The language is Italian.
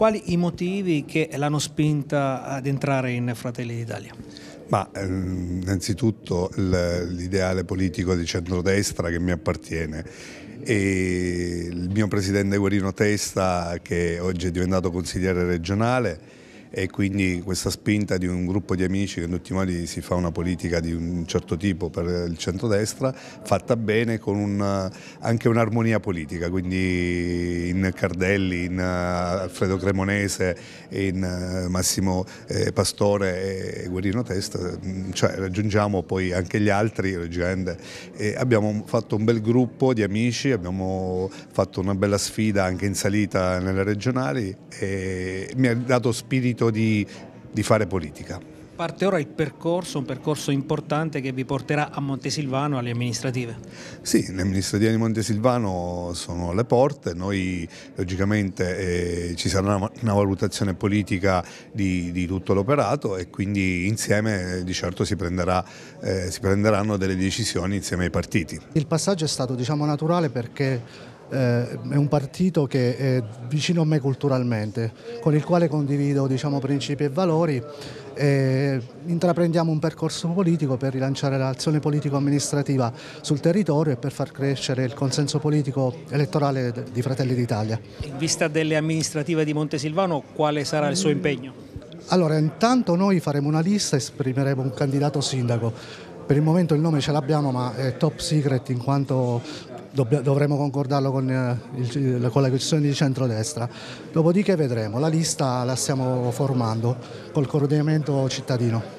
quali i motivi che l'hanno spinta ad entrare in Fratelli d'Italia? Ma ehm, innanzitutto l'ideale politico di centrodestra che mi appartiene e il mio presidente Guerino Testa che oggi è diventato consigliere regionale e quindi questa spinta di un gruppo di amici che in tutti i modi si fa una politica di un certo tipo per il centrodestra fatta bene con un, anche un'armonia politica, quindi in Cardelli, in eh, Alfredo Cremonese, in eh, Massimo eh, Pastore e Guerino Testa, mm, cioè raggiungiamo poi anche gli altri, leggende, e abbiamo fatto un bel gruppo di amici, abbiamo fatto una bella sfida anche in salita nelle regionali e mi ha dato spirito spirito di, di fare politica. Parte ora il percorso, un percorso importante che vi porterà a Montesilvano, alle amministrative. Sì, le amministrative di Montesilvano sono alle porte, noi logicamente eh, ci sarà una, una, valutazione politica di, di tutto l'operato e quindi insieme eh, di certo si, prenderà, eh, si, prenderanno delle decisioni insieme ai partiti. Il passaggio è stato diciamo, naturale perché eh, è un partito che è vicino a me culturalmente, con il quale condivido diciamo, principi e valori e intraprendiamo un percorso politico per rilanciare l'azione politico-amministrativa sul territorio e per far crescere il consenso politico elettorale di Fratelli d'Italia. In vista delle amministrative di Montesilvano quale sarà il suo impegno? Allora, intanto noi faremo una lista e esprimeremo un candidato sindaco. Per il momento il nome ce l'abbiamo ma è top secret in quanto dovremmo concordarlo con, eh, il, con la questione di centrodestra, dopodiché vedremo, la lista la stiamo formando col coordinamento cittadino.